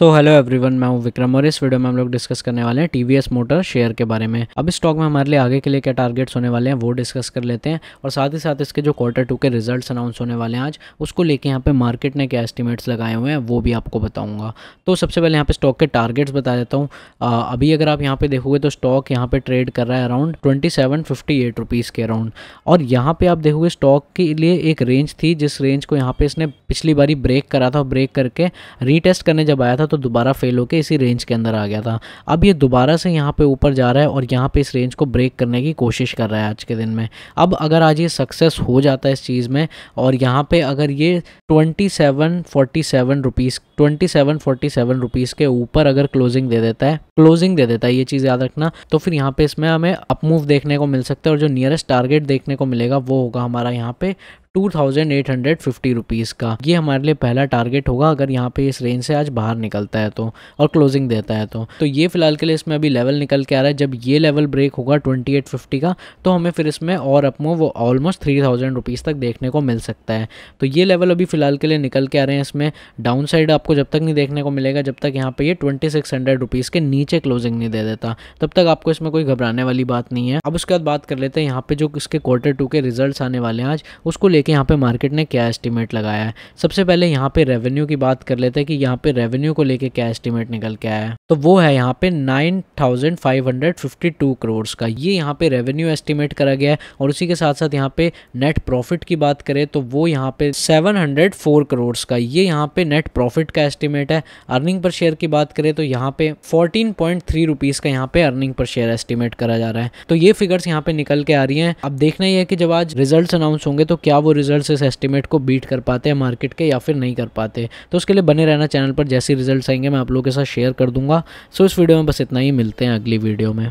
तो hello everyone मैं हूं विक्रम और इस वीडियो में हम लोग डिस्कस करने वाले हैं टीवीएस मोटर शेयर के बारे में अब इस स्टॉक में हमारे लिए आगे के लिए क्या टारगेट्स होने वाले हैं वो डिस्कस कर लेते हैं और साथ ही साथ इसके जो क्वार्टर टू के रिजल्ट्स अनाउंस होने वाले हैं आज उसको लेके यहाँ पे मार्केट ने क्या एस्टिमेट्स लगाए हुए हैं वो भी आपको बताऊँगा तो सबसे पहले यहाँ पे स्टॉक के टारगेट्स बता देता हूँ अभी अगर आप यहाँ पे देखोगे तो स्टॉक यहाँ पे ट्रेड कर रहा है अराउंड ट्वेंटी सेवन के अराउंड और यहाँ पे आप देखोगे स्टॉक के लिए एक रेंज थी जिस रेंज को यहाँ पे इसने पिछली बारी ब्रेक करा था ब्रेक करके रीटेस्ट करने जब आया था था तो दोबारा फेल होकर इसी रेंज के अंदर आ गया था अब ये दोबारा से यहाँ पे ऊपर जा रहा है और यहाँ पे इस रेंज को ब्रेक करने की कोशिश कर रहा है आज के दिन में अब अगर आज ये सक्सेस हो जाता है इस चीज़ में और यहाँ पे अगर ये twenty seven forty seven rupees twenty seven forty seven rupees के ऊपर अगर क्लोजिंग दे देता है क्लोजिंग दे देता है ये चीज़ याद रखना तो फिर यहाँ पे इसमें हमें अपमूव देखने को मिल सकता है और जो नियरेस्ट टारगेट देखने को मिलेगा वो होगा हमारा यहाँ पे two thousand eight hundred fifty rupees का ये हमारे लिए पहला टारगेट होगा अगर यहाँ पे इस रेंज से आज बाहर निकलता है तो और क्लोजिंग देता है तो तो ये फिलहाल के लिए इसमें अभी लेवल निकल के आ रहा है जब ये लेवल ब्रेक होगा ट्वेंटी एट फिफ्टी का तो हमें फिर इसमें और अपमो वो ऑलमोस्ट थ्री थाउजेंड रुपीज़ तक देखने को मिल सकता है तो ये लेवल अभी फिलहाल के लिए निकल के आ रहे हैं इसमें डाउन साइड आपको जब तक नहीं देखने को मिलेगा जब तक यहाँ पे ये ट्वेंटी सिक्स हंड्रेड रुपीज़ के नीचे क्लोजिंग नहीं दे देता तब तक आपको इसमें कोई घबराने वाली बात नहीं है अब उसके बाद बात कर लेते हैं यहाँ पे जो इसके क्वार्टर टू के रिजल्ट आने वाले हैं आज उसको कि यहाँ पे मार्केट ने क्या एस्टीमेट लगाया है सबसे पहले यहाँ पे रेवेन्यू की बात कर लेते हैं कि यहाँ पे रेवेन्यू को लेके क्या एस्टीमेट निकल के आया है तो वो है यहाँ पे 9,552 करोड़ का ये यहाँ पे रेवेन्यू एस्टीमेट करा गया है और उसी के साथ साथ यहाँ पे नेट प्रॉफिट की बात करें तो वो यहाँ पे सेवन हंड्रेड का ये यहाँ पे नेट प्रॉफिट का एस्टिमेट है अर्निंग पर शेयर की बात करें तो यहाँ पे फोर्टीन पॉइंट का यहाँ पे अर्निंग पर शेयर एस्टिमेट करा जा रहा है तो ये फिगर्स यहाँ पे निकल के आ रही है अब देखना ही है कि जब आज रिजल्ट अनाउंस होंगे तो क्या वो रिजल्ट्स इस एस्टिमेट को बीट कर पाते हैं मार्केट के या फिर नहीं कर पाते तो उसके लिए बने रहना चैनल पर जैसे रिजल्ट आएंगे मैं आप लोगों के साथ शेयर कर दूंगा सो इस वीडियो में बस इतना ही मिलते हैं अगली वीडियो में